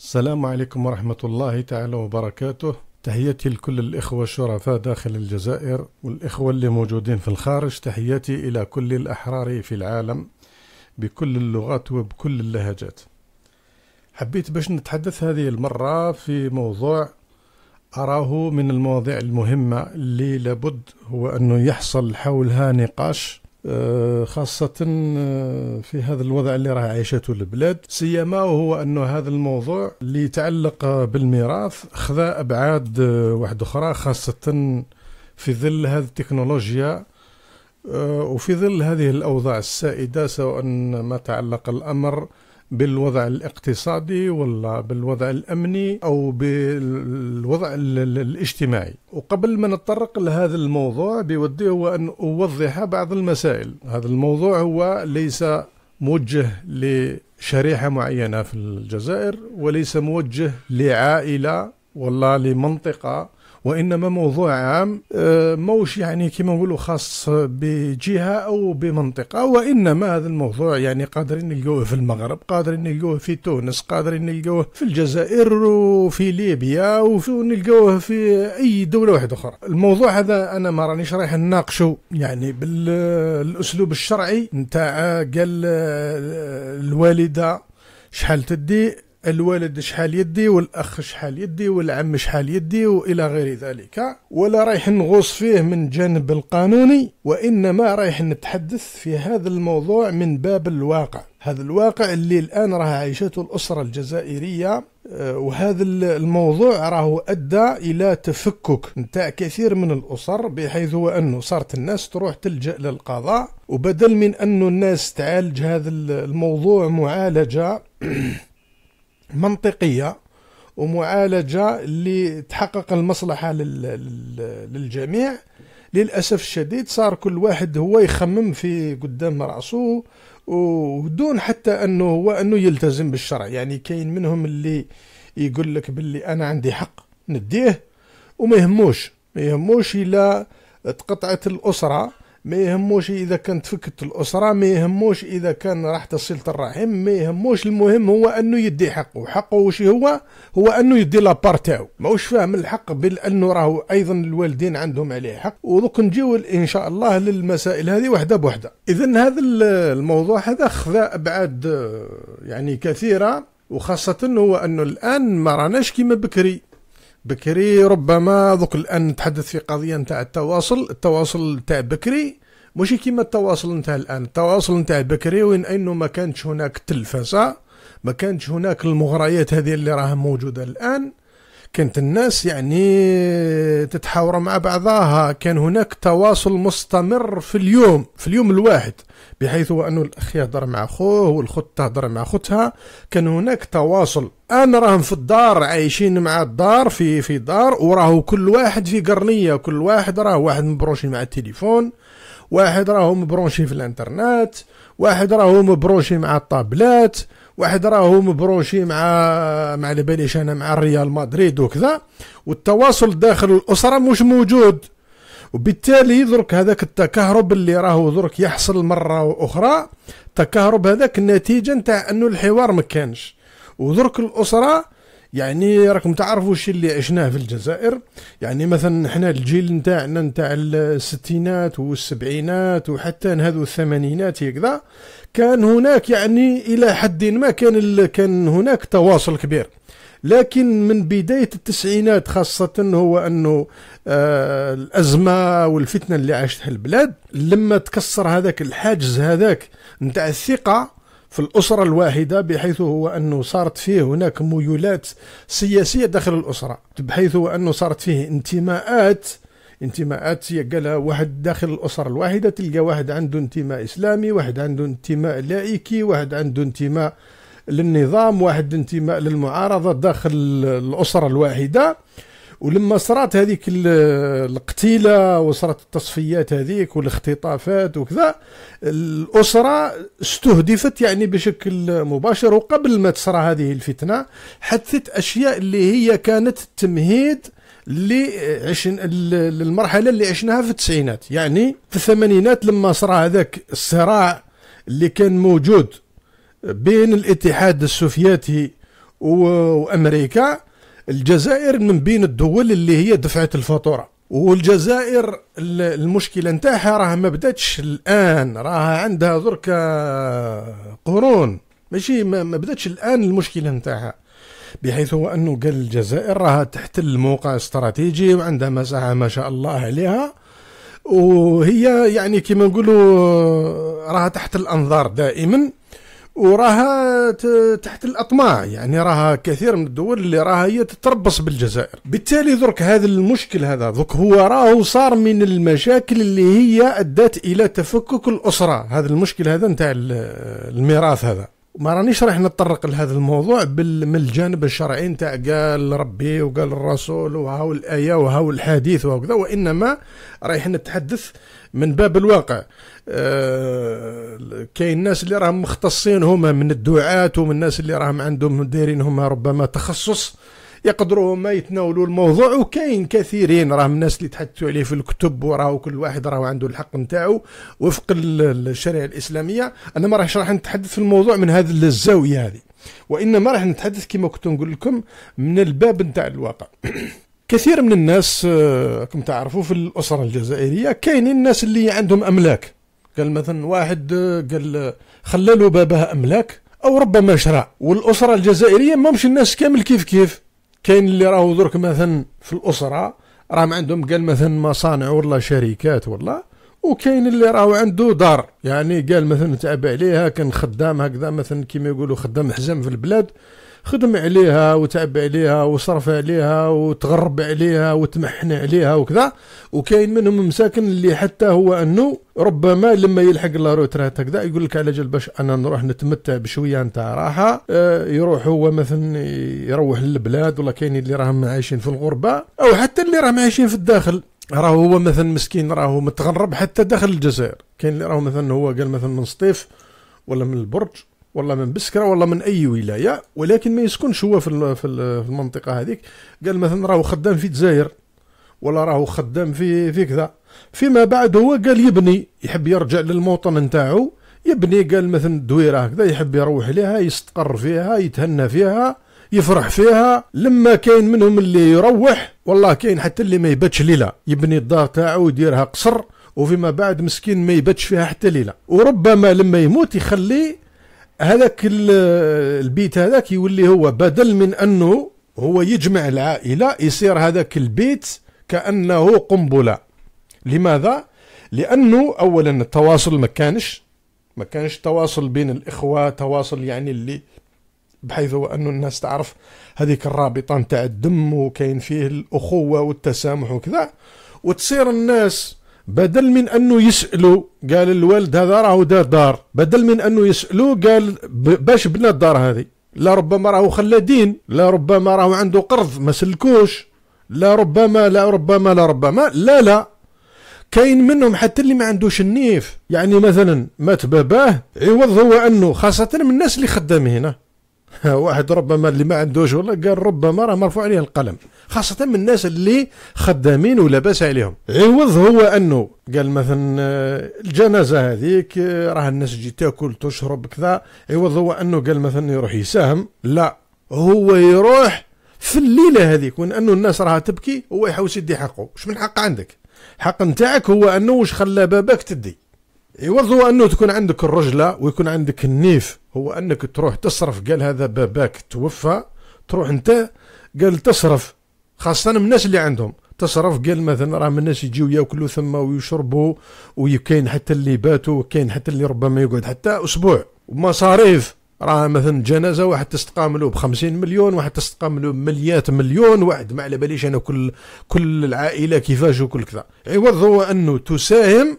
السلام عليكم ورحمة الله تعالى وبركاته تحياتي لكل الإخوة الشرفاء داخل الجزائر والإخوة اللي موجودين في الخارج تحياتي إلى كل الأحرار في العالم بكل اللغات وبكل اللهجات حبيت باش نتحدث هذه المرة في موضوع أراه من المواضيع المهمة اللي لابد هو أنه يحصل حولها نقاش آه، خاصة آه، في هذا الوضع اللي راه عايشته البلاد سيما وهو أن هذا الموضوع اللي يتعلق بالميراث خذا أبعاد آه، واحدة أخرى خاصة في ظل هذه التكنولوجيا وفي ظل هذه الأوضاع السائدة سواء ما تعلق الأمر بالوضع الاقتصادي ولا بالوضع الامني او بالوضع الاجتماعي وقبل ما نتطرق لهذا الموضوع بودي هو ان اوضح بعض المسائل هذا الموضوع هو ليس موجه لشريحه معينه في الجزائر وليس موجه لعائله ولا لمنطقه وانما موضوع عام آه، موش يعني كما نقولوا خاص بجهه او بمنطقه وانما هذا الموضوع يعني قادرين نلقوه في المغرب قادرين نلقوه في تونس قادرين نلقوه في الجزائر وفي ليبيا ونلقوه في اي دوله واحده اخرى الموضوع هذا انا ما رانيش رايح نناقشه يعني بالاسلوب الشرعي نتاع قال آه، الوالده شحال تدي الوالد شحال يدي والاخ شحال يدي والعم شحال يدي والى غير ذلك ولا رايح نغوص فيه من جانب القانوني وانما رايح نتحدث في هذا الموضوع من باب الواقع هذا الواقع اللي الان راه عايشته الاسره الجزائريه آه، وهذا الموضوع راه ادى الى تفكك نتاع كثير من الاسر بحيث هو انه صارت الناس تروح تلجا للقضاء وبدل من انه الناس تعالج هذا الموضوع معالجه منطقيه ومعالجه اللي تحقق المصلحه للجميع للاسف الشديد صار كل واحد هو يخمم في قدام راسه ودون حتى انه هو انه يلتزم بالشرع يعني كاين منهم اللي يقول لك باللي انا عندي حق نديه وما يهموش ما يهموش الا تقطعت الاسره ما يهموش اذا كانت فكت الاسره ما يهموش اذا كان راح تصل الرحم ما يهموش المهم هو انه يدي حقه حقه واش هو هو انه يدي لابار تاعو ماهوش فاهم الحق بانه راهو ايضا الوالدين عندهم عليه حق ودوك نجيو ان شاء الله للمسائل هذه وحده بوحده اذا هذا الموضوع هذا خذا ابعاد يعني كثيره وخاصة هو أنه الآن ما راناش كيما بكري بكري ربما ذوك الان نتحدث في قضيه نتاع التواصل التواصل نتاع بكري مش كيما التواصل نتاع الان التواصل نتاع بكري وين انه ما كانش هناك التلفزه ما كانش هناك المغريات هذه اللي راها موجوده الان كانت الناس يعني تتحاور مع بعضها كان هناك تواصل مستمر في اليوم في اليوم الواحد بحيث أن الأخ يهضر مع خوه والخت تهضر مع خوتها كان هناك تواصل أنا راهم في الدار عايشين مع الدار في في دار وراه كل واحد في قرنية كل واحد راه واحد مبروشي مع التليفون واحد راهو مبرونشي في الانترنت واحد راهو مبرونشي مع الطابلات واحد راهو مبروشي مع مع على باليش انا مع ريال مدريد وكذا والتواصل داخل الاسره مش موجود وبالتالي درك هذاك التكهرب اللي راهو درك يحصل مره اخرى تكهرب هذاك النتيجه نتاع انه الحوار ما كانش ودرك الاسره يعني راكم تعرفوا الشيء اللي عشناه في الجزائر يعني مثلا احنا الجيل نتاعنا نتاع الستينات والسبعينات وحتى هذو الثمانينات هكذا كان هناك يعني الى حد ما كان كان هناك تواصل كبير لكن من بداية التسعينات خاصة هو أنه آه الأزمة والفتنة اللي عاشتها البلاد لما تكسر هذاك الحاجز هذاك نتاع الثقة في الأسرة الواحدة بحيث هو أنه صارت فيه هناك ميولات سياسية داخل الأسرة بحيث أنه صارت فيه انتماءات انتماءات قالها واحد داخل الأسرة الواحدة تلقى واحد عنده انتماء إسلامي واحد عنده انتماء لائكي واحد عنده انتماء للنظام واحد انتماء للمعارضة داخل الأسرة الواحدة ولما صرات هذيك القتيله وصرات التصفيات هذيك والاختطافات وكذا الاسره استهدفت يعني بشكل مباشر وقبل ما تصرى هذه الفتنه حدثت اشياء اللي هي كانت تمهيد اللي للمرحله اللي عشناها في التسعينات يعني في الثمانينات لما صرى هذاك الصراع اللي كان موجود بين الاتحاد السوفيتي وامريكا الجزائر من بين الدول اللي هي دفعت الفاتوره والجزائر المشكله نتاعها راها ما بداتش الان راها عندها درك قرون ماشي ما, ما بداتش الان المشكله نتاعها بحيث هو انه قال الجزائر راها تحتل موقع استراتيجي وعندها مساحه ما شاء الله عليها وهي يعني كما نقولوا راها تحت الانظار دائما وراها تحت الاطماع يعني راها كثير من الدول اللي راها هي تتربص بالجزائر بالتالي درك هذا المشكل هذا درك هو راه صار من المشاكل اللي هي ادت الى تفكك الاسره هذا المشكل هذا نتاع الميراث هذا وما رانيش راح نتطرق لهذا الموضوع من الجانب الشرعي نتاع قال ربي وقال الرسول وهاو الايه وهاو الحديث وهكذا وانما رايح نتحدث من باب الواقع أه كاين الناس اللي راهم مختصين هما من الدعاة ومن الناس اللي راهم عندهم دايرين هما ربما تخصص يقدروا ما يتناولوا الموضوع وكاين كثيرين راهم الناس اللي تحدثوا عليه في الكتب وراه كل واحد راه عنده الحق نتاعو وفق الشريعه الاسلاميه انا ما راحش راح نتحدث في الموضوع من هذه الزاويه هذه وانما راح نتحدث كما كنت نقول لكم من الباب نتاع الواقع كثير من الناس آه، كم تعرفوا في الاسره الجزائريه كاينين الناس اللي عندهم املاك قال مثلا واحد آه، قال آه، خلى له باباه املاك او ربما شرى والاسره الجزائريه ماهمش الناس كامل كيف كيف كاين اللي راهو درك مثلا في الاسره راهم عندهم قال مثلا مصانع ولا شركات ولا وكاين اللي راهو عنده دار يعني قال مثلا تعب عليها كان خدام هكذا مثلا كيما يقولوا خدام حزام في البلاد خدم عليها وتعب عليها وصرف عليها وتغرب عليها وتمحن عليها وكذا وكاين منهم مساكن اللي حتى هو انه ربما لما يلحق لا روتريت هكذا يقول لك على جال باش انا نروح نتمتع بشويه نتاع راحه آه، يروح هو مثلا يروح للبلاد ولا كاين اللي راهم عايشين في الغربه او حتى اللي راهم عايشين في الداخل راه هو مثلا مسكين راهو متغرب حتى داخل الجزائر كاين اللي راهو مثلا هو قال مثلا من سطيف ولا من البرج والله من بسكره والله من اي ولايه ولكن ما يسكنش هو في في المنطقه هذيك قال مثلا راهو خدام في الجزائر ولا راهو خدام في في كذا فيما بعد هو قال يبني يحب يرجع للموطن نتاعو يبني قال مثلا الدويره هكذا يحب يروح لها يستقر فيها يتهنى فيها يفرح فيها لما كاين منهم اللي يروح والله كاين حتى اللي ما يباتش ليله يبني الدار تاعو ويديرها قصر وفيما بعد مسكين ما يباتش فيها حتى ليله وربما لما يموت يخلي هذاك البيت هذاك يولي هو بدل من انه هو يجمع العائله يصير هذاك البيت كانه قنبله لماذا لانه اولا التواصل ما كانش ما كانش تواصل بين الاخوه تواصل يعني اللي بحيث انه الناس تعرف هذيك الرابطه نتاع الدم وكاين فيه الاخوه والتسامح وكذا وتصير الناس بدل من انه يسالوا قال الوالد هذا راه دار دار بدل من انه يسالو قال باش بنى الدار هذه لا ربما راهو خلى دين لا ربما راهو عنده قرض ما سلكوش لا ربما لا ربما لا ربما لا لا كاين منهم حتى اللي ما عندوش النيف يعني مثلا مات باباه عوض هو انه خاصه من الناس اللي خدام هنا واحد ربما اللي ما عندوش والله قال ربما راه مرفوع عليه القلم خاصة من الناس اللي خدامين ولا باس عليهم عوض هو أنه قال مثلا آه، الجنازة هذيك آه، راه الناس تجي تاكل تشرب كذا عوض هو أنه قال مثلا يروح يساهم لا هو يروح في الليلة هذيك وإن أنه الناس راها تبكي هو يحوس يدي حقه واش من حق عندك حق نتاعك هو أنه واش خلى باباك تدي عوض هو أنه تكون عندك الرجلة ويكون عندك النيف هو انك تروح تصرف قال هذا باباك توفى تروح انت قال تصرف خاصة من الناس اللي عندهم تصرف قال مثلا راه من الناس يجيو ياكلوا ثم ويشربوا وكاين حتى اللي باتوا وكاين حتى اللي ربما يقعد حتى اسبوع ومصاريف راه مثلا جنازه واحد له ب 50 مليون واحد له بمليات مليون واحد ما على باليش انا كل كل العائله كيفاش وكل كذا عوض هو انه تساهم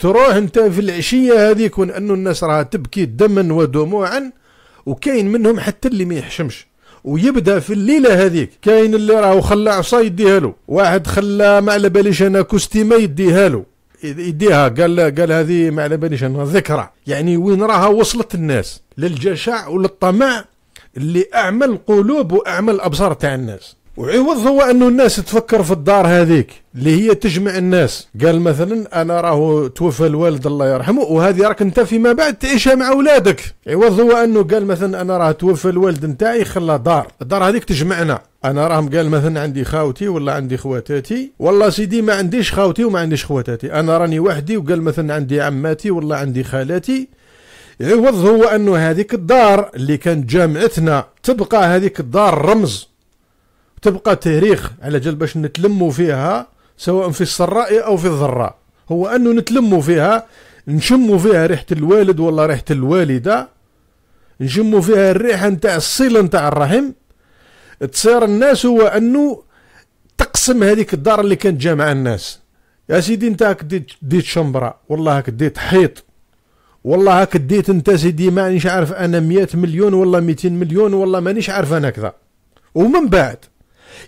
تروح انت في العشيه هذيك انه الناس راها تبكي دما ودموعا وكاين منهم حتى اللي ما يحشمش ويبدا في الليله هذيك كاين اللي راهو خلى عصا يديها له واحد خلى ما على باليش انا ما يديها له يديها قال قال هذه ما على باليش انا ذكرى يعني وين راها وصلت الناس للجشع وللطمع اللي اعمى القلوب واعمى الابصار تاع الناس وعوض هو انه الناس تفكر في الدار هذيك اللي هي تجمع الناس قال مثلا انا راهو توفى الوالد الله يرحمه وهذه راك انت فيما بعد تعيشها مع اولادك عوض هو انه قال مثلا انا راه توفى الوالد نتاعي خلى دار الدار هذيك تجمعنا انا راهم قال مثلا عندي خاوتي ولا عندي خواتاتي والله سيدي ما عنديش خاوتي وما عنديش خواتاتي انا راني وحدي وقال مثلا عندي عماتي ولا عندي خالاتي عوض هو انه هذيك الدار اللي كانت جامعتنا تبقى هذيك الدار رمز تبقى تاريخ على جال باش نتلموا فيها سواء في السراء أو في الضراء هو أنه نتلموا فيها نشموا فيها ريحة الوالد ولا ريحة الوالدة نشموا فيها الريحة نتاع الصلة نتاع الرحم تصير الناس هو أنه تقسم هذيك الدار اللي كانت جامعة الناس يا سيدي انت هاك ديت, ديت شمبرة والله هاك ديت حيط والله هاك ديت انت سيدي مانيش عارف انا مئة مليون ولا ميتين مليون والله مانيش عارف انا كذا ومن بعد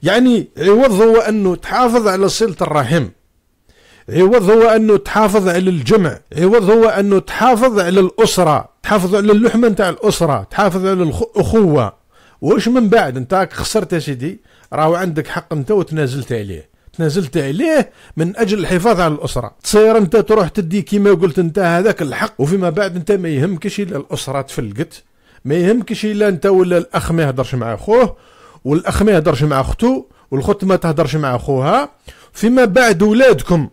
يعني عوض هو أنه تحافظ على صلة الرحم عوض هو أنه تحافظ على الجمع عوض هو أنه تحافظ على الأسرة تحافظ على اللحمة نتاع الأسرة تحافظ على الأخوة واش من بعد انت خسرت يا سيدي راهو عندك حق انت وتنازلت عليه تنازلت عليه من اجل الحفاظ على الاسره تصير انت تروح تدي كيما قلت انت هذاك الحق وفيما بعد انت ما يهمكش الا الاسره تفلقت ما يهمكش الا انت ولا الاخ ما يهضرش مع اخوه والاخ ما يهضرش مع اخته والخت ما تهضرش مع اخوها فيما بعد ولادكم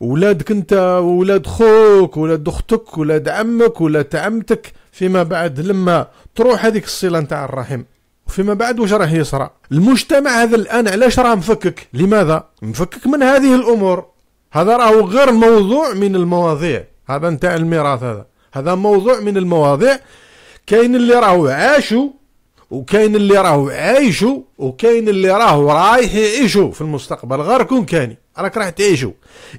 ولادك انت ولاد خوك ولاد اختك ولاد عمك ولاد عمتك فيما بعد لما تروح هذيك الصله نتاع الرحم فيما بعد واش راه يصرى المجتمع هذا الان علاش راه مفكك لماذا مفكك من هذه الامور هذا راهو غير موضوع من المواضيع هذا نتاع الميراث هذا هذا موضوع من المواضيع كاين اللي راهو عاشوا وكاين اللي راهو عايشو وكاين اللي راهو رايح يعيشو في المستقبل غير كون كاني راك راح تعيشو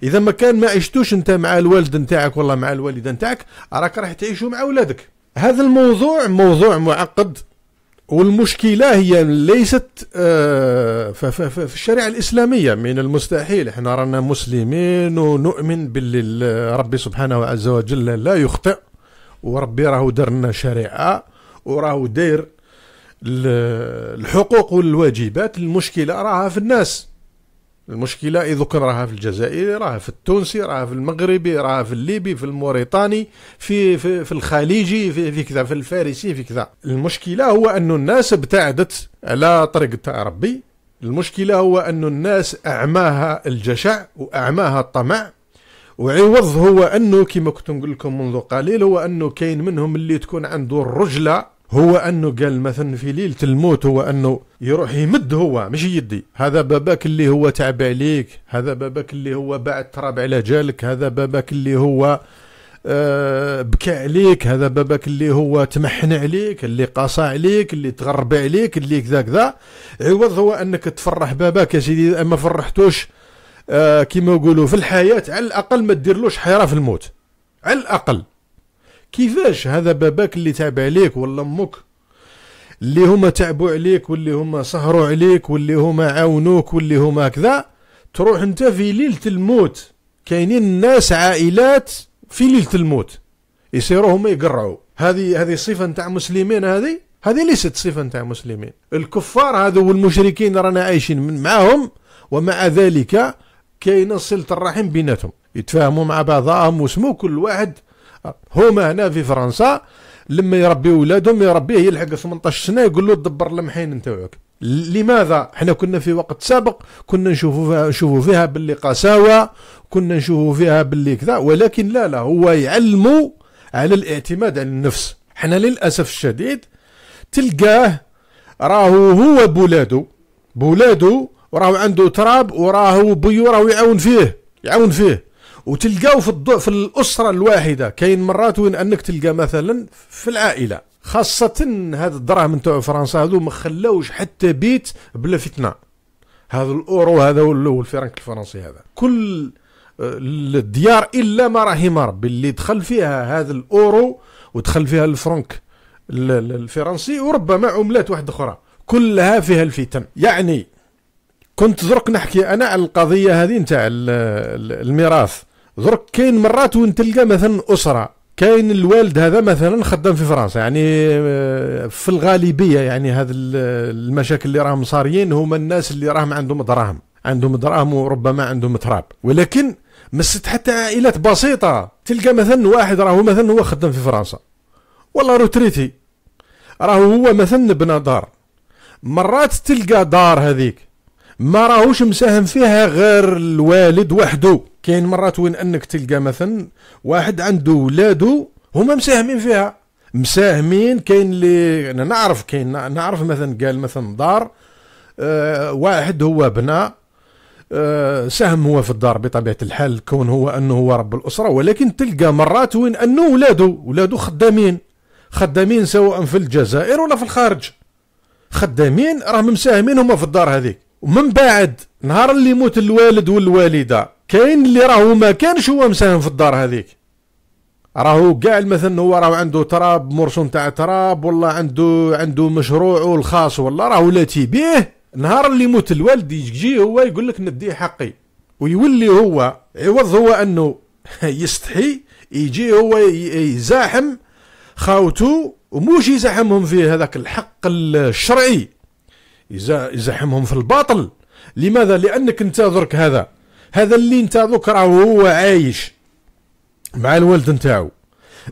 اذا ما كان ما عشتوش انت مع الوالد نتاعك ولا مع الوالده نتاعك راك راح تعيشو مع ولادك هذا الموضوع موضوع معقد والمشكلة هي ليست آه، في الشريعة الإسلامية من المستحيل احنا رانا مسلمين ونؤمن باللي ربي سبحانه عز وجل لا يخطئ وربي راهو لنا شريعة وراهو داير الحقوق والواجبات المشكله راها في الناس المشكله اذا كان راها في الجزائري راها في التونسي راها في المغربي راها في الليبي في الموريتاني في في, في الخليجي في, في كذا في الفارسي في كذا المشكله هو أن الناس ابتعدت على طريق تاع ربي المشكله هو أن الناس اعماها الجشع واعماها الطمع وعوض هو انه كما كنت نقول لكم منذ قليل هو انه كاين منهم اللي تكون عنده الرجله هو انه قال مثلا في ليله الموت هو انه يروح يمد هو مش يدي هذا باباك اللي هو تعب عليك هذا باباك اللي هو باع تراب على جالك هذا باباك اللي هو أه بكى عليك هذا باباك اللي هو تمحن عليك اللي قاصى عليك اللي تغرب عليك اللي كذا كذا عوض هو انك تفرح باباك يا سيدي اما فرحتوش أه كما يقولوا في الحياه على الاقل ما ديرلوش حيره في الموت على الاقل كيفاش هذا باباك اللي تعب عليك ولا امك اللي هما تعبوا عليك واللي هما سهروا عليك واللي هما عاونوك واللي هما كذا تروح انت في ليله الموت كاينين الناس عائلات في ليله الموت يصيروا هما يقرعوا هذه هذه صفه نتاع مسلمين هذه هذه ليست صفه نتاع مسلمين الكفار هذو والمشركين رانا عايشين معاهم ومع ذلك كاينه صله الرحم بيناتهم يتفاهموا مع بعضهم وسمو كل واحد هما هنا في فرنسا لما يربي ولادهم يربيه يلحق 18 سنه يقول له دبر المحين نتاعك لماذا حنا كنا في وقت سابق كنا نشوفوا فيها نشوفوا فيها باللي قساوه كنا نشوفوا فيها باللي كذا ولكن لا لا هو يعلموا على الاعتماد على النفس حنا للاسف الشديد تلقاه راهو هو بولادو بولادو وراهو عنده تراب وراهو بيو راهو يعاون فيه يعاون فيه وتلقاو في الضوء في الاسره الواحده كاين مرات وين انك تلقى مثلا في العائله خاصه هاد الدراهم نتاع فرنسا هذو ما خلاوش حتى بيت بلا فتنه هذا الاورو هذا والفرنك الفرنسي هذا كل آه، الديار الا ما راهي ربي اللي دخل فيها هذا الاورو ودخل فيها الفرنك الفرنسي وربما عملات واحده اخرى كلها فيها الفتن يعني كنت درك نحكي انا على القضيه هذه نتاع الميراث درك كاين مرات وين تلقى مثلا اسره كاين الوالد هذا مثلا خدام في فرنسا يعني آه، في الغالبيه يعني هذا المشاكل اللي راهم صاريين هما الناس اللي راهم عندهم دراهم عندهم دراهم وربما عندهم تراب ولكن مست حتى عائلات بسيطه تلقى مثلا واحد راهو مثلا هو خدام في فرنسا ولا روتريتي راهو هو مثلا بنى دار مرات تلقى دار هذيك ما راهوش مساهم فيها غير الوالد وحده كاين مرات وين انك تلقى مثلا واحد عنده ولادو هما مساهمين فيها مساهمين كاين اللي انا نعرف كاين نعرف مثلا قال مثلا دار آه واحد هو بنى آه ساهم هو في الدار بطبيعه الحال كون هو انه هو رب الاسره ولكن تلقى مرات وين انه ولاده ولاده خدامين خدامين سواء في الجزائر ولا في الخارج خدامين راهم مساهمين هما في الدار هذيك ومن بعد نهار اللي يموت الوالد والوالده كاين اللي راهو ما كانش هو مساهم في الدار هذيك راهو كاع مثلا هو راهو عنده تراب مرسوم تاع تراب ولا عنده عنده مشروعه الخاص ولا راهو لا بيه نهار اللي يموت الوالد يجي هو يقول لك نديه حقي ويولي هو عوض هو انه يستحي يجي هو يزاحم خاوته وموش يزاحمهم في هذاك الحق الشرعي يزاحمهم في الباطل لماذا لانك انت درك هذا هذا اللي انت دوك راه هو عايش مع الوالد نتاعو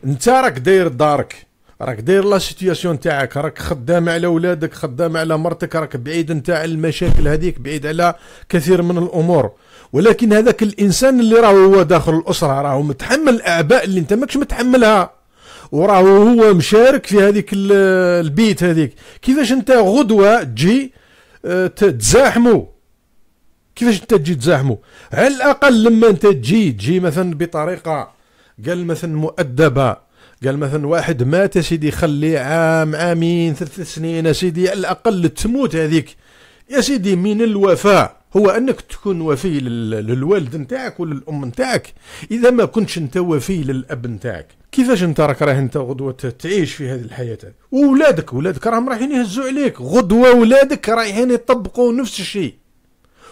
انت راك داير دارك راك داير لا سيتياسيون تاعك راك خدام على ولادك خدام على مرتك راك بعيد انت على المشاكل هذيك بعيد على كثير من الامور ولكن هذاك الانسان اللي راه هو داخل الاسره راهو متحمل الاعباء اللي انت ماكش متحملها وراه هو مشارك في هذيك البيت هذيك كيفاش انت غدوه تجي آه، تزاحمو كيفاش انت تجي تزاحمو على الاقل لما انت تجي تجي مثلا بطريقه قال مثلا مؤدبه قال مثلا واحد مات سيدي خلي عام عامين ثلاث سنين سيدي على الاقل تموت هذيك يا سيدي من الوفاء هو انك تكون وفي للوالد نتاعك وللام نتاعك اذا ما كنتش انت وفي للاب نتاعك كيفاش انت راك راه انت غدوه تعيش في هذه الحياه واولادك ولادك راهم رايحين يهزوا عليك غدوه ولادك رايحين يطبقوا نفس الشيء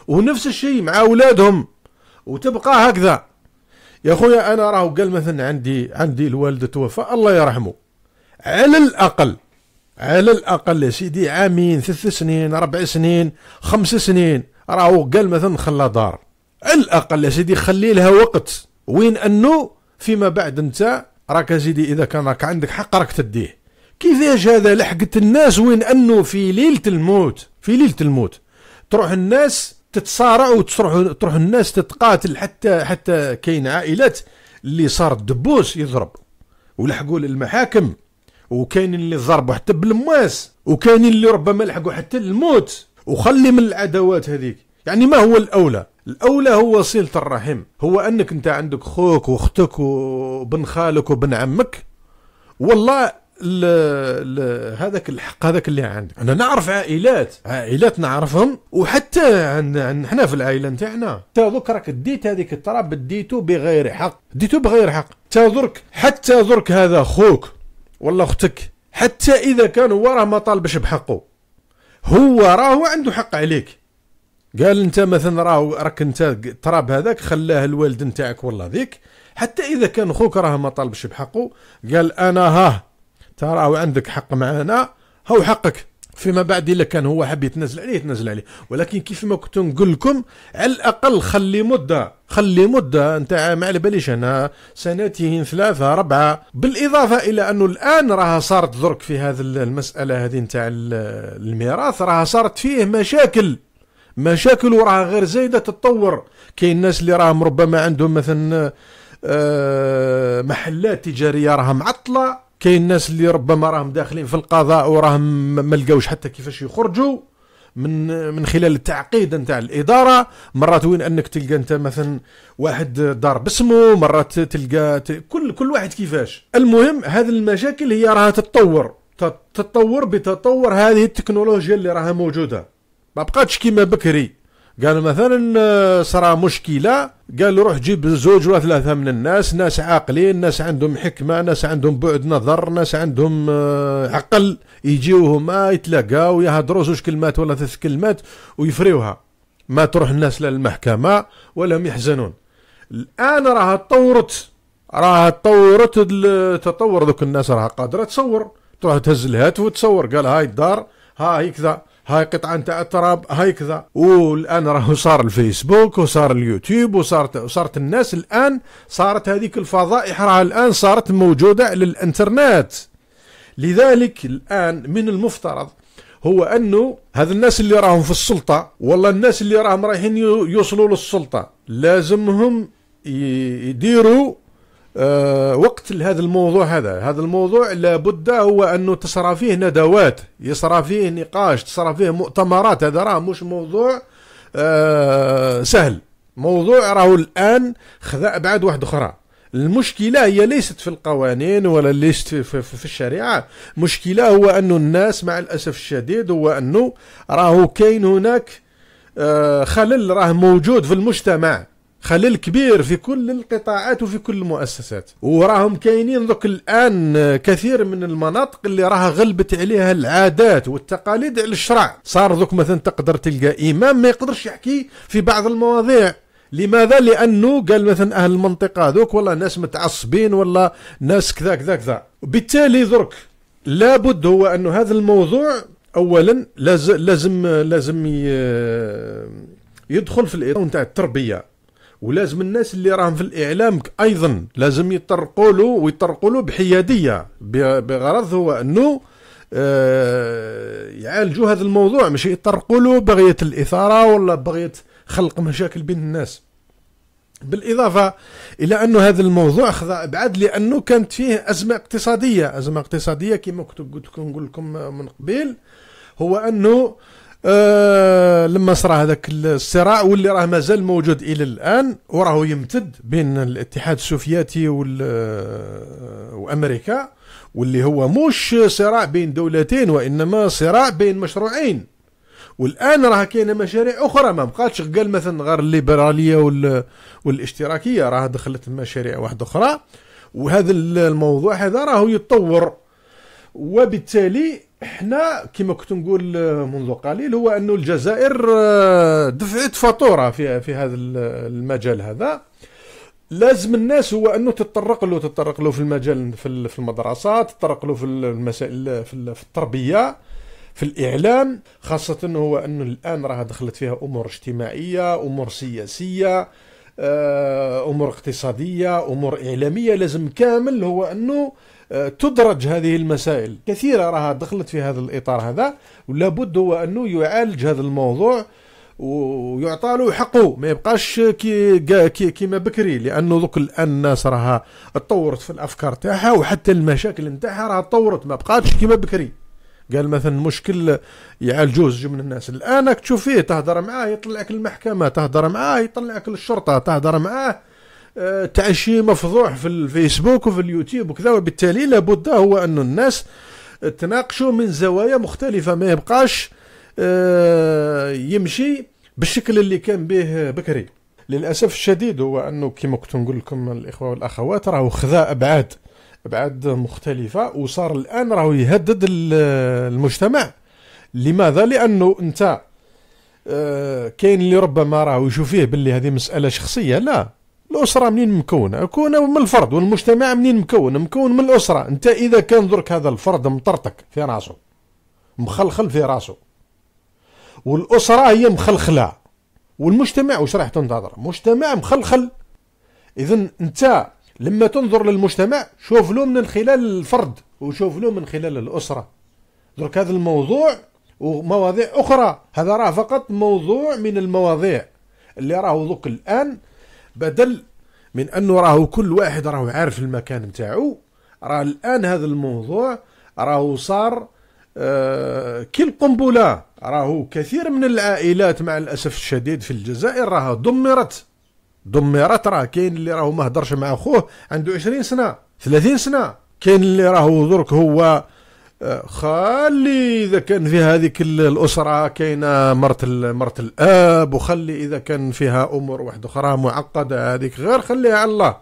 ونفس الشيء مع اولادهم وتبقى هكذا يا خويا انا راه قال مثلا عندي عندي الوالد توفى الله يرحمه على الاقل على الاقل يا سيدي عامين ثلاث سنين اربع سنين خمس سنين راهو قال مثلا خلى دار على الاقل يا سيدي خلي لها وقت وين انه فيما بعد انت راك سيدي اذا كان راك عندك حق راك تديه كيفاش هذا لحقت الناس وين انه في ليله الموت في ليله الموت تروح الناس تتصارع وتروح تروح الناس تتقاتل حتى حتى كاين عائلات اللي صار الدبوس يضرب ولحقوا للمحاكم وكاين اللي ضربوا حتى بالمواس وكاين اللي ربما لحقوا حتى للموت وخلي من العداوات هذيك يعني ما هو الاولى الاولى هو صله الرحم هو انك انت عندك خوك واختك وبن خالك وبن عمك والله ل... هذاك الحق هذاك اللي عندك انا نعرف عائلات عائلات نعرفهم وحتى عن, حنا في العائله نتاعنا تا درك راك ديت هذيك التراب ديتو بغير حق ديتو بغير حق تا درك حتى درك هذا خوك ولا اختك حتى اذا كان هو راه ما طالبش بحقه هو راه عنده حق عليك قال انت مثلا راه راك انت التراب هذاك خلاه الوالد نتاعك ولا ذيك حتى اذا كان خوك راه ما طالبش بحقه قال انا هاه ترى عندك حق معنا هو حقك فيما بعد الا كان هو حاب يتنازل عليه يتنازل عليه ولكن كيف ما كنت نقول لكم على الاقل خلي مده خلي مده انت ما على باليش انا سنتين ثلاثه اربعه بالاضافه الى انه الان راها صارت درك في هذه المساله هذه نتاع الميراث راها صارت فيه مشاكل مشاكل وراها غير زايده تتطور كاين الناس اللي راهم ربما عندهم مثلا آه، محلات تجاريه راها معطله كاين الناس اللي ربما راهم داخلين في القضاء وراهم ما لقاوش حتى كيفاش يخرجوا من من خلال التعقيد نتاع الاداره مرات وين انك تلقى انت مثلا واحد دار باسمه مرات تلقى كل كل واحد كيفاش المهم هذه المشاكل هي راها تتطور تتطور بتطور هذه التكنولوجيا اللي راها موجوده ما بقاتش كيما بكري قال مثلا آه، صرا مشكله قال روح جيب زوج ولا ثلاثه من الناس ناس عاقلين ناس عندهم حكمه ناس عندهم بعد نظر ناس عندهم آه، عقل يجيو هما آه، يتلاقاو يهضروا زوج كلمات ولا ثلاث كلمات ويفريوها ما تروح الناس للمحكمه ولا هم يحزنون الان راها تطورت راها تطورت التطور ذوك الناس راها قادره تصور تروح تهز الهاتف وتصور قال هاي الدار ها هي كذا هاي قطعة نتاع التراب هاي كذا والآن راهو صار الفيسبوك وصار اليوتيوب وصارت وصارت الناس الآن صارت هذيك الفضائح راها الآن صارت موجودة على الإنترنت لذلك الآن من المفترض هو أنه هذ الناس اللي راهم في السلطة ولا الناس اللي راهم رايحين يوصلوا للسلطة لازمهم يديروا آه، وقت لهذا الموضوع هذا هذا الموضوع لابد هو أنه تصرى فيه ندوات يصرى فيه نقاش تصرى فيه مؤتمرات هذا راه مش موضوع آه، سهل موضوع راهو الآن خذا أبعاد واحدة أخرى المشكلة هي ليست في القوانين ولا ليست في, في, في الشريعة مشكلة هو أنه الناس مع الأسف الشديد هو أنه راهو كاين هناك آه، خلل راه موجود في المجتمع خلل كبير في كل القطاعات وفي كل المؤسسات وراهم كاينين دوك الان كثير من المناطق اللي راها غلبت عليها العادات والتقاليد على الشرع صار دوك مثلا تقدر تلقى امام ما يقدرش يحكي في بعض المواضيع لماذا لانه قال مثلا اهل المنطقه دوك والله ناس متعصبين ولا ناس كذا كذا كذا بالتالي درك لابد هو انه هذا الموضوع اولا لازم لازم لازم يدخل في الاطار نتاع التربيه ولازم الناس اللي راهم في الاعلام ايضا لازم يطرقوا له ويطرقوا له بحياديه بغرض هو انه آه، يعالجوا هذا الموضوع مش يطرقوا له بغيه الاثاره ولا بغيه خلق مشاكل بين الناس بالإضافة إلى أن هذا الموضوع أخذ أبعاد لأنه كانت فيه أزمة اقتصادية أزمة اقتصادية كما كنت قلت لكم من قبل هو أنه آه، لما صرا هذاك الصراع واللي راه مازال موجود الى الان وراه يمتد بين الاتحاد السوفيتي آه، وامريكا واللي هو مش صراع بين دولتين وانما صراع بين مشروعين والان راه كاينه مشاريع اخرى ما بقاتش قال مثلا غير الليبراليه والاشتراكيه راه دخلت مشاريع واحده اخرى وهذا الموضوع هذا راهو يتطور وبالتالي احنا كما كنت نقول منذ قليل هو انه الجزائر آه، دفعت فاتوره في في هذا المجال هذا لازم الناس هو انه تتطرق له تتطرق له في المجال في المدرسه تتطرق له في المسائل في التربيه في الاعلام خاصه هو انه الان راه دخلت فيها امور اجتماعيه امور سياسيه آه، امور اقتصاديه امور اعلاميه لازم كامل هو انه تدرج هذه المسائل كثيرة راها دخلت في هذا الإطار هذا ولا بد هو أنه يعالج هذا الموضوع ويعطى له حقه ما يبقاش كي كي كيما بكري لانه دوك الان الناس راها تطورت في الافكار تاعها وحتى المشاكل نتاعها راها تطورت ما بقاتش كيما بكري قال مثلا مشكل يعالجوه زوج من الناس الان راك تشوف فيه تهضر معاه يطلعك المحكمه تهضر معاه يطلعك للشرطه تهضر معاه آه، تعشي مفضوح في الفيسبوك وفي اليوتيوب وكذا وبالتالي لابد هو أن الناس تناقشوا من زوايا مختلفة ما يبقاش آه، يمشي بالشكل اللي كان به بكري للأسف الشديد هو أنه كما كنت نقول لكم الإخوة والأخوات راهو خذا أبعاد أبعاد مختلفة وصار الآن راهو يهدد المجتمع لماذا؟ لأنه أنت آه، كاين اللي ربما راهو يشوف فيه باللي هذه مسألة شخصية لا الاسره منين مكونه مكونه من الفرد والمجتمع منين مكون مكون من الاسره انت اذا كان درك هذا الفرد مطرطك في راسه مخلخل في راسه والاسره هي مخلخله والمجتمع واش راح تنتظر مجتمع مخلخل اذا انت لما تنظر للمجتمع شوف له من خلال الفرد وشوف له من خلال الاسره درك هذا الموضوع ومواضيع اخرى هذا راه فقط موضوع من المواضيع اللي راهو دوك الان بدل من انه راهو كل واحد راهو عارف المكان نتاعو راه الان هذا الموضوع راهو صار آه، كل قنبله راهو كثير من العائلات مع الاسف الشديد في الجزائر راها دمرت دمرت راه كاين اللي راهو ما هدرش مع اخوه عنده 20 سنه 30 سنه كاين اللي راهو درك هو خلي اذا كان في هذيك الاسره كاينه مرت مرت الاب وخلي اذا كان فيها امور واحده اخرى معقده هذيك غير خليها على الله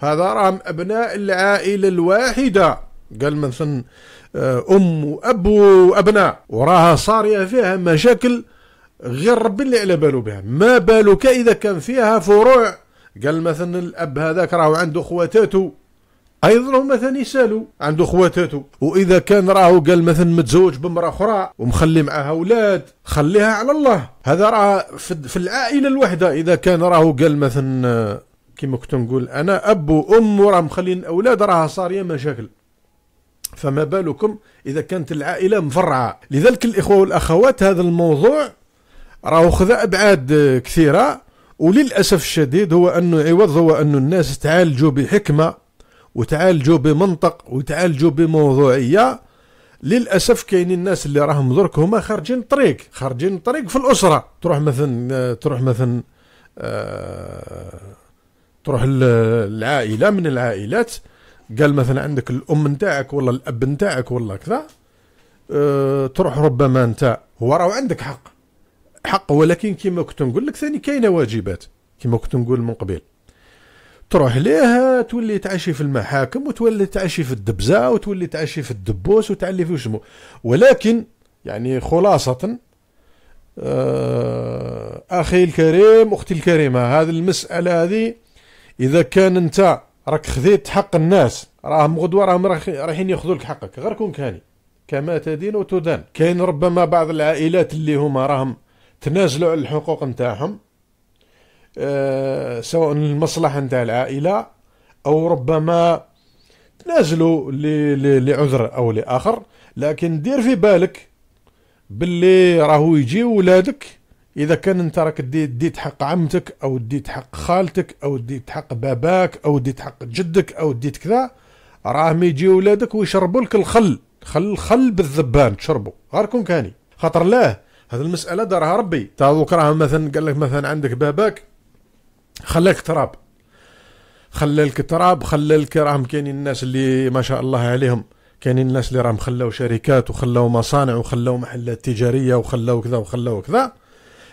هذا راهم ابناء العائله الواحده قال مثلا آه، ام واب وابناء وراها صاريه فيها مشاكل غير ربي اللي على بالو بها ما بالك اذا كان فيها فروع قال مثلا الاب هذاك راهو عنده خواتاتو ايضا هم مثلا يسالوا عنده خواتاتو واذا كان راهو قال مثلا متزوج بامراه اخرى ومخلي معها اولاد خليها على الله هذا راه في العائله الوحده اذا كان راهو قال مثلا كما كنت نقول انا اب وام وراه مخلين اولاد راها صاريه مشاكل فما بالكم اذا كانت العائله مفرعه لذلك الاخوه والاخوات هذا الموضوع راهو خذ ابعاد كثيره وللاسف الشديد هو انه عوض هو انه الناس تعالجوا بحكمه وتعالجوا بمنطق وتعالجوا بموضوعيه للاسف كاينين الناس اللي راهم درك هما خارجين طريق خارجين طريق في الاسره تروح مثلا تروح مثلا آه تروح العائله من العائلات قال مثلا عندك الام نتاعك ولا الاب نتاعك ولا كذا أه تروح ربما انت هو راه عندك حق حق ولكن كما كنت نقول لك ثاني كاينه واجبات كما كنت نقول من قبل تروح ليه تولي تعشي في المحاكم وتولي تعشي في الدبزه وتولي تعشي في الدبوس وتعلي في وشمو ولكن يعني خلاصه آه، اخي الكريم اختي الكريمه هذه المساله هذه اذا كان انت راك خذيت حق الناس راهم غدوه راهم رايحين ياخذوا لك حقك غير كون كاني كما تدين وتدان كاين ربما بعض العائلات اللي هما راهم تنازلوا على الحقوق نتاعهم آه، سواء المصلحة نتاع العائلة أو ربما تنازلوا لعذر أو لآخر لكن دير في بالك باللي راهو يجي ولادك إذا كان أنت راك ديت حق عمتك أو ديت حق خالتك أو ديت حق باباك أو ديت حق جدك أو ديت كذا راهم يجي ولادك ويشربوا لك الخل خل الخل بالذبان تشربوا غير كون كاني خاطر لا هذه المسألة دارها ربي تا دوك راهم مثلا قال لك مثلا عندك باباك خلاك تراب خلالك تراب خلالك راهم كاينين الناس اللي ما شاء الله عليهم كاينين الناس اللي راهم خلاو شركات وخلاو مصانع وخلاو محلات تجاريه وخلاو كذا وخلاو كذا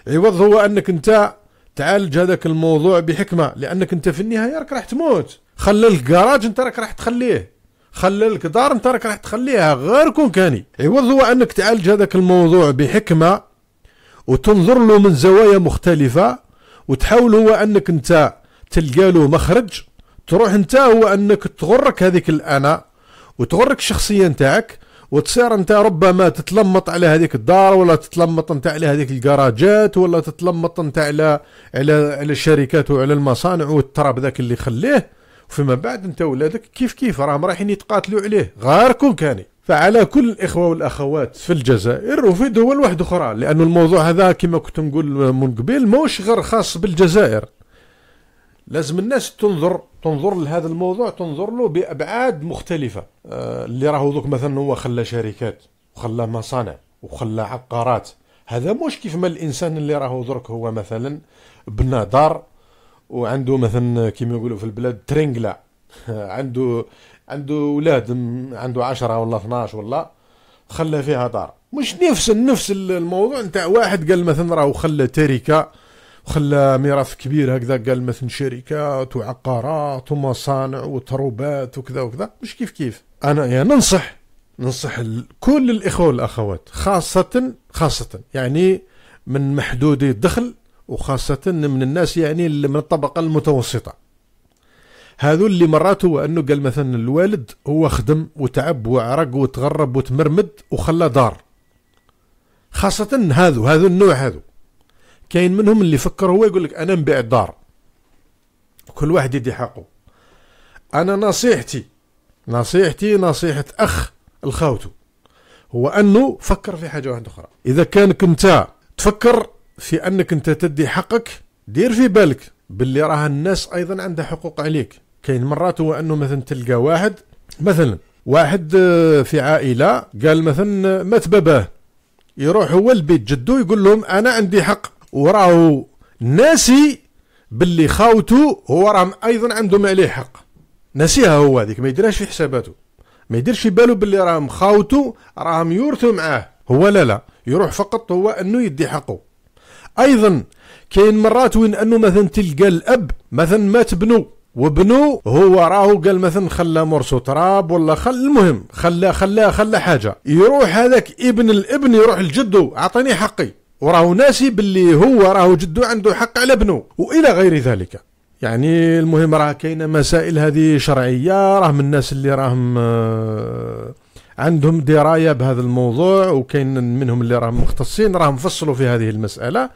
عوض هو انك انت تعالج هذاك الموضوع بحكمه لانك انت في النهايه راك راح تموت خلالك كراج انت راك راح تخليه خلالك دار انت راك راح تخليها غير كون كاني عوض هو انك تعالج هذاك الموضوع بحكمه وتنظر له من زوايا مختلفه وتحاول هو انك انت تلقى له مخرج تروح انت هو انك تغرك هذيك الانا وتغرك الشخصيه نتاعك وتصير انت ربما تتلمط على هذيك الدار ولا تتلمط انت على هذيك الكراجات ولا تتلمط انت على على على الشركات وعلى المصانع والتراب ذاك اللي خليه وفيما بعد انت ولادك كيف كيف راهم رايحين يتقاتلوا عليه غاركم كاني فعلى كل الإخوة والأخوات في الجزائر وفي دول واحدة أخرى لانه الموضوع هذا كما كنت نقول من قبل موش غير خاص بالجزائر لازم الناس تنظر تنظر لهذا الموضوع تنظر له بأبعاد مختلفة آه، اللي راهو دوك مثلا هو خلى شركات وخلى مصانع وخلى عقارات هذا مش كيف ما الانسان اللي راهو درك هو مثلا بنى دار وعنده مثلا كيما يقولوا في البلاد ترينغلا عنده عنده اولاد عنده عشرة ولا 12 ولا خلى فيها دار مش نفس نفس الموضوع نتاع واحد قال مثلا راهو خلى تركه وخلى ميراث كبير هكذا قال مثلا شركات وعقارات ومصانع وتروبات وكذا وكذا مش كيف كيف انا يا يعني ننصح ننصح كل الاخوه والاخوات خاصه خاصه يعني من محدودي الدخل وخاصه من الناس يعني من الطبقه المتوسطه هذو اللي مرات هو انه قال مثلا الوالد هو خدم وتعب وعرق وتغرب وتمرمد وخلى دار خاصة هذو هذو النوع هذو كاين منهم اللي فكر هو يقول لك انا نبيع الدار كل واحد يدي حقه انا نصيحتي نصيحتي نصيحة اخ لخاوته هو انه فكر في حاجة واحدة اخرى اذا كانك انت تفكر في انك انت تدي حقك دير في بالك باللي راه الناس ايضا عندها حقوق عليك كاين مرات هو انه مثلا تلقى واحد مثلا واحد آه، في عائله قال مثلا مات باباه يروح هو لبيت جدو يقول لهم انا عندي حق وراه ناسي باللي خاوته هو راهم ايضا عندهم عليه حق ناسيها هو هذيك ما يديرهاش في حساباته ما يديرش في باله باللي راهم خاوته راهم يورثوا معاه هو لا لا يروح فقط هو انه يدي حقه ايضا كاين مرات وين انه مثلا تلقى الاب مثلا مات بنو وبنو هو راهو قال مثلا خلى مرسو تراب ولا خل المهم خلى خلى خلى حاجه يروح هذاك ابن الابن يروح لجده اعطيني حقي وراهو ناسي باللي هو راهو جدو عنده حق على ابنه والى غير ذلك يعني المهم راه كاينه مسائل هذه شرعيه راه من الناس اللي راهم آه، عندهم درايه بهذا الموضوع وكاين منهم اللي راهم مختصين راهم فصلوا في هذه المساله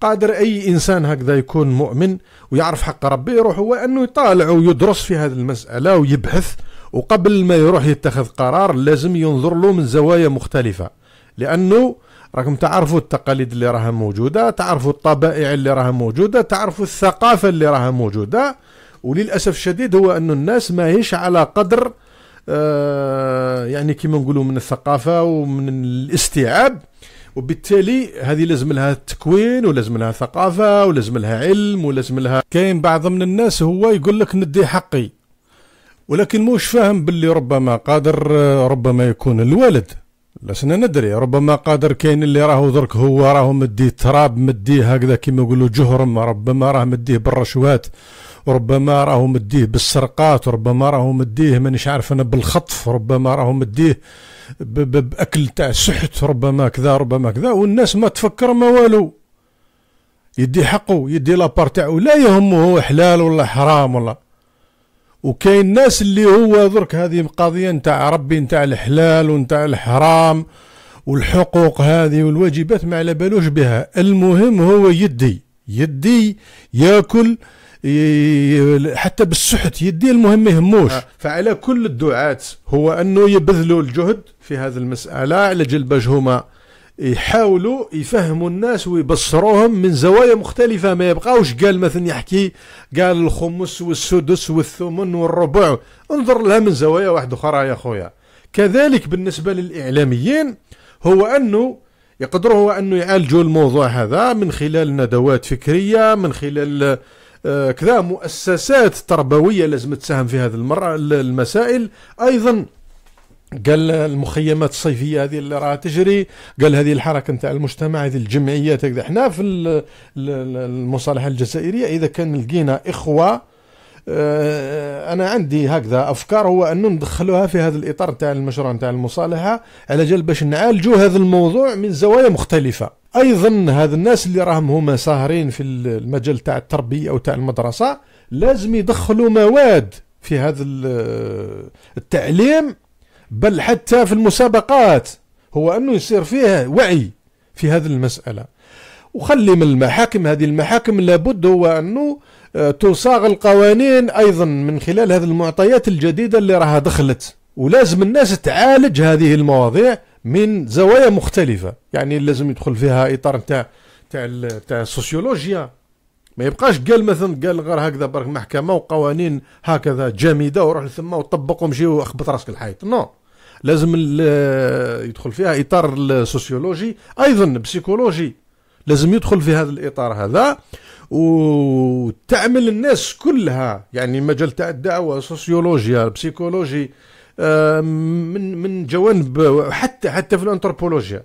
قادر أي إنسان هكذا يكون مؤمن ويعرف حق ربي يروح هو أنه يطالع ويدرس في هذه المسألة ويبحث وقبل ما يروح يتخذ قرار لازم ينظر له من زوايا مختلفة لأنه راكم تعرفوا التقاليد اللي راها موجودة تعرفوا الطبائع اللي راها موجودة تعرفوا الثقافة اللي راها موجودة وللأسف الشديد هو انه الناس ماهيش على قدر آه يعني كما نقولوا من الثقافة ومن الاستيعاب وبالتالي هذه لازم لها تكوين ولازم لها ثقافه ولازم لها علم ولازم لها كاين بعض من الناس هو يقول لك ندي حقي ولكن موش فاهم باللي ربما قادر ربما يكون الوالد لسنا ندري ربما قادر كاين اللي راهو درك هو راهو مديه تراب مديه هكذا كيما يقولوا جهرم ربما راه مديه بالرشوات وربما راهو مديه بالسرقات وربما راهو مديه مانيش عارف انا بالخطف ربما راهو مديه باكل تاع سحت ربما كذا ربما كذا والناس ما تفكر ما والو يدي حقه يدي لابار تاعو لا يهمه هو حلال ولا حرام ولا وكاين الناس اللي هو درك هذه قضيه نتاع ربي نتاع الحلال ونتاع الحرام والحقوق هذه والواجبات ما على بالوش بها المهم هو يدي يدي ياكل حتى بالسحت يديه المهم ما يهموش آه، فعلى كل الدعاة هو انه يبذلوا الجهد في هذه المسألة على جل باش هما يحاولوا يفهموا الناس ويبصروهم من زوايا مختلفة ما يبقاوش قال مثلا يحكي قال الخمس والسدس والثمن والربع انظر لها من زوايا واحدة أخرى يا خويا كذلك بالنسبة للإعلاميين هو أنه يقدروا هو أنه يعالجوا الموضوع هذا من خلال ندوات فكرية من خلال آه، كذا مؤسسات تربويه لازم تساهم في هذه المره المسائل ايضا قال المخيمات الصيفيه هذه اللي راها تجري قال هذه الحركه نتاع المجتمع هذه الجمعيات هكذا احنا في المصالحه الجزائريه اذا كان لقينا اخوه آه، انا عندي هكذا افكار هو ان ندخلوها في هذا الاطار تاع المشروع تاع المصالحه على جال باش نعالجوا هذا الموضوع من زوايا مختلفه ايضا هذا الناس اللي راهم هما ساهرين في المجال تاع التربيه او تاع المدرسه لازم يدخلوا مواد في هذا التعليم بل حتى في المسابقات هو انه يصير فيه وعي في هذه المساله وخلي من المحاكم هذه المحاكم لابد هو انه آه، تصاغ القوانين ايضا من خلال هذه المعطيات الجديده اللي راها دخلت ولازم الناس تعالج هذه المواضيع من زوايا مختلفه يعني لازم يدخل فيها اطار تاع تاع تاع السوسيولوجيا ما يبقاش قال مثلا قال غير هكذا برك محكمه وقوانين هكذا جامده وروح لثما وطبق ومشي واخبط راسك الحيط نو لازم يدخل فيها اطار السوسيولوجي ايضا بسيكولوجي لازم يدخل في هذا الاطار هذا وتعمل الناس كلها يعني مجال تاع الدعوه سوسيولوجيا بسيكولوجي آه، من من جوانب حتى حتى في الانثروبولوجيا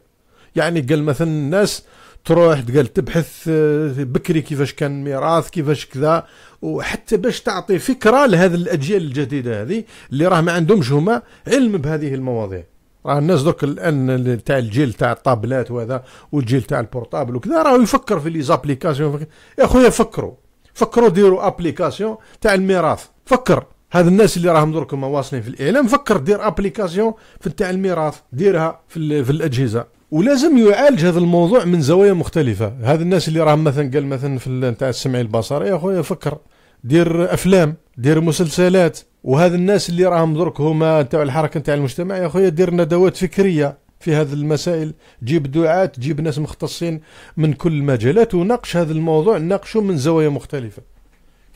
يعني قال مثلا الناس تروح تقال تبحث آه، بكري كيفاش كان الميراث كيفاش كذا وحتى باش تعطي فكره لهذه الاجيال الجديده هذه اللي راه ما عندهمش هما علم بهذه المواضيع راه الناس دوك الان تاع الجيل تاع الطابلات وهذا والجيل تاع البورتابل وكذا راه يفكر في لي زابليكاسيون يا خويا فكروا فكروا ديروا ابليكاسيون تاع الميراث فكر هاد الناس اللي راهم دركم واصلين في الاعلام فكر دير ابليكاسيون في نتاع الميراث ديرها في, في الاجهزه ولازم يعالج هذا الموضوع من زوايا مختلفه هاد الناس اللي راهم مثلا قال مثلا في نتاع السمع البصري يا خويا فكر دير افلام دير مسلسلات وهذا الناس اللي راهم درك هما تاع الحركه تاع المجتمع يا خويا دير ندوات فكريه في هذه المسائل جيب دعاة جيب ناس مختصين من كل المجالات وناقش هذا الموضوع ناقشه من زوايا مختلفه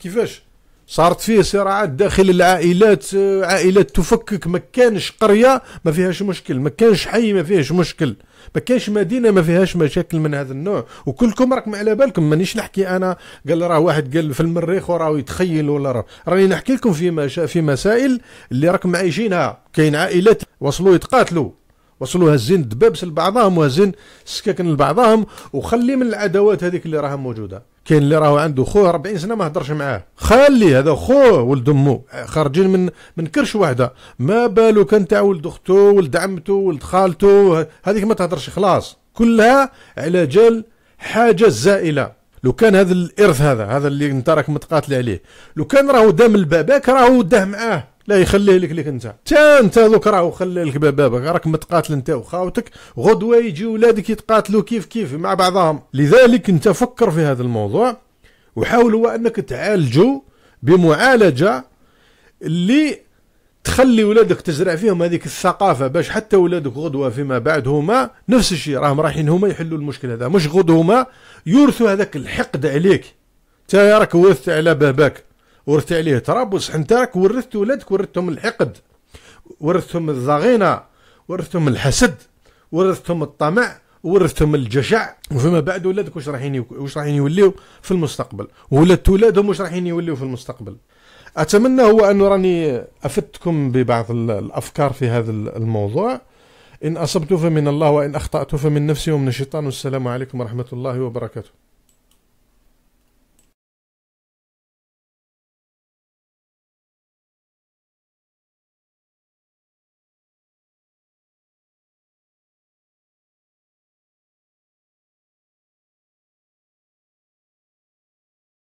كيفاش صارت فيه صراعات داخل العائلات عائلات تفكك ما كانش قرية ما فيهاش مشكل ما كانش حي ما فيهاش مشكل ما كانش مدينة ما فيهاش مشاكل من هذا النوع وكلكم راكم على بالكم مانيش نحكي أنا قال راه واحد قال في المريخ وراه يتخيل ولا راه راني نحكي لكم في مشا في مسائل اللي راكم عايشينها كاين عائلات وصلوا يتقاتلوا وصلوا هازين الدبابس لبعضهم وهازين السكاكن لبعضهم وخلي من العداوات هذيك اللي راها موجوده كاين اللي راهو عنده خوه 40 سنه ما هضرش معاه خلي هذا خوه ولد امه خارجين من من كرش واحده ما بالو كان تاع ولد اخته ولد عمته ولد خالته هذيك ما تهضرش خلاص كلها على جال حاجه زائله لو كان هذا الارث هذا هذا اللي انت راك متقاتل عليه لو كان راهو دام الباباك راهو داه معاه لا يخليه لك ليك انت تا انت دوك راهو خلى لك بابك راك متقاتل انت وخاوتك غدوه يجي ولادك يتقاتلوا كيف كيف مع بعضهم لذلك انت فكر في هذا الموضوع وحاول هو انك تعالجه بمعالجه اللي تخلي ولادك تزرع فيهم هذيك الثقافه باش حتى ولادك غدوه فيما بعد هما نفس الشيء راهم رايحين هما يحلوا المشكل هذا مش غدوه هما يورثوا هذاك الحقد عليك تا راك ورثت على باباك ورثت عليه تراب وصح انت راك ورثت ولادك ورثتهم الحقد ورثتهم الضغينه ورثتهم الحسد ورثتهم الطمع ورثتهم الجشع وفيما بعد ولادك واش رايحين واش رايحين يوليو في المستقبل ولاد ولادهم واش رايحين يوليو في المستقبل اتمنى هو انه راني افدتكم ببعض الافكار في هذا الموضوع ان اصبت فمن الله وان اخطات فمن نفسي ومن الشيطان والسلام عليكم ورحمه الله وبركاته